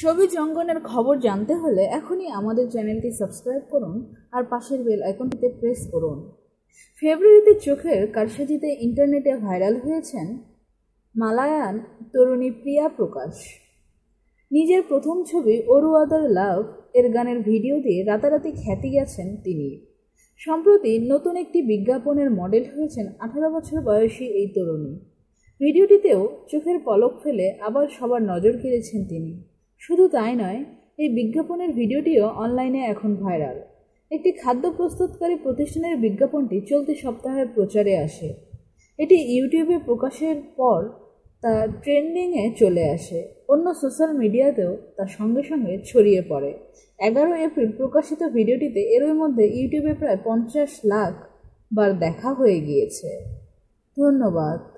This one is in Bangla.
ছবি জঙ্গনের খবর জানতে হলে এখনই আমাদের চ্যানেলটি সাবস্ক্রাইব করুন আর পাশের বেল আইকনটিতে প্রেস করুন ফেব্রুয়ারিতে চোখের কারসাজিতে ইন্টারনেটে ভাইরাল হয়েছেন মালায়ান তরুণী প্রিয়া প্রকাশ নিজের প্রথম ছবি অরু আদার লাভ এর গানের ভিডিও দিয়ে রাতারাতি খ্যাতি গেছেন তিনি সম্প্রতি নতুন একটি বিজ্ঞাপনের মডেল হয়েছেন আঠারো বছর বয়সী এই তরুণী ভিডিওটিতেও চোখের পলক ফেলে আবার সবার নজর কেড়েছেন তিনি শুধু তাই নয় এই বিজ্ঞাপনের ভিডিওটিও অনলাইনে এখন ভাইরাল একটি খাদ্য প্রস্তুতকারী প্রতিষ্ঠানের বিজ্ঞাপনটি চলতি সপ্তাহে প্রচারে আসে এটি ইউটিউবে প্রকাশের পর তা ট্রেন্ডিংয়ে চলে আসে অন্য সোশ্যাল মিডিয়াতেও তা সঙ্গে সঙ্গে ছড়িয়ে পড়ে এগারো এপ্রিল প্রকাশিত ভিডিওটিতে এরই মধ্যে ইউটিউবে প্রায় পঞ্চাশ লাখ বার দেখা হয়ে গিয়েছে ধন্যবাদ